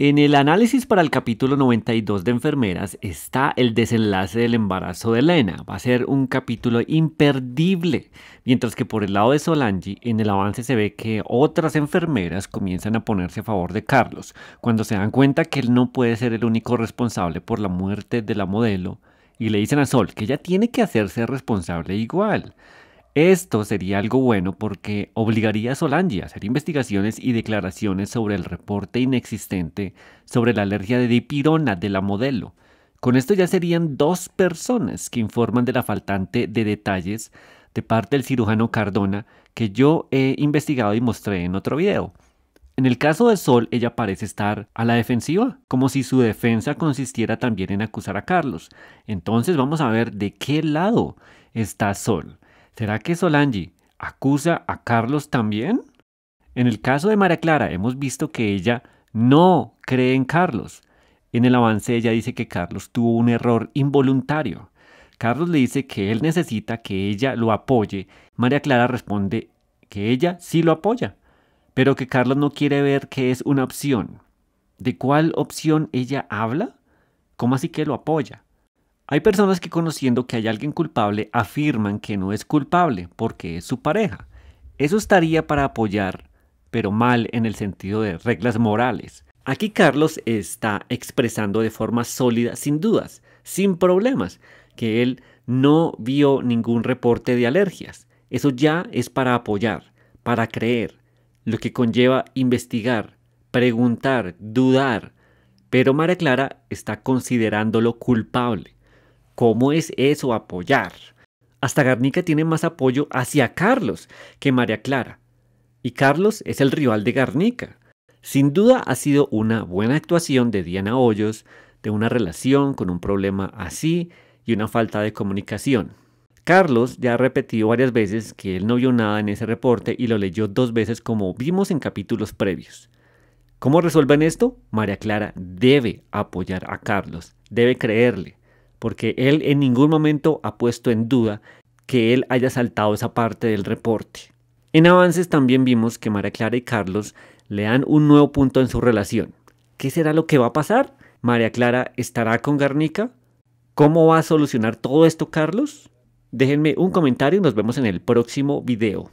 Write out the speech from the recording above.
En el análisis para el capítulo 92 de enfermeras está el desenlace del embarazo de Elena. Va a ser un capítulo imperdible. Mientras que por el lado de Solange, en el avance se ve que otras enfermeras comienzan a ponerse a favor de Carlos, cuando se dan cuenta que él no puede ser el único responsable por la muerte de la modelo, y le dicen a Sol que ella tiene que hacerse responsable igual. Esto sería algo bueno porque obligaría a Solange a hacer investigaciones y declaraciones sobre el reporte inexistente sobre la alergia de dipirona de la modelo. Con esto ya serían dos personas que informan de la faltante de detalles de parte del cirujano Cardona que yo he investigado y mostré en otro video. En el caso de Sol, ella parece estar a la defensiva, como si su defensa consistiera también en acusar a Carlos. Entonces vamos a ver de qué lado está Sol. ¿Será que Solange acusa a Carlos también? En el caso de María Clara hemos visto que ella no cree en Carlos. En el avance ella dice que Carlos tuvo un error involuntario. Carlos le dice que él necesita que ella lo apoye. María Clara responde que ella sí lo apoya, pero que Carlos no quiere ver que es una opción. ¿De cuál opción ella habla? ¿Cómo así que lo apoya? Hay personas que conociendo que hay alguien culpable afirman que no es culpable porque es su pareja. Eso estaría para apoyar, pero mal en el sentido de reglas morales. Aquí Carlos está expresando de forma sólida, sin dudas, sin problemas, que él no vio ningún reporte de alergias. Eso ya es para apoyar, para creer, lo que conlleva investigar, preguntar, dudar. Pero María Clara está considerándolo culpable. ¿Cómo es eso apoyar? Hasta Garnica tiene más apoyo hacia Carlos que María Clara. Y Carlos es el rival de Garnica. Sin duda ha sido una buena actuación de Diana Hoyos, de una relación con un problema así y una falta de comunicación. Carlos ya ha repetido varias veces que él no vio nada en ese reporte y lo leyó dos veces como vimos en capítulos previos. ¿Cómo resuelven esto? María Clara debe apoyar a Carlos, debe creerle, porque él en ningún momento ha puesto en duda que él haya saltado esa parte del reporte. En avances también vimos que María Clara y Carlos le dan un nuevo punto en su relación. ¿Qué será lo que va a pasar? ¿María Clara estará con Garnica? ¿Cómo va a solucionar todo esto Carlos? Déjenme un comentario y nos vemos en el próximo video.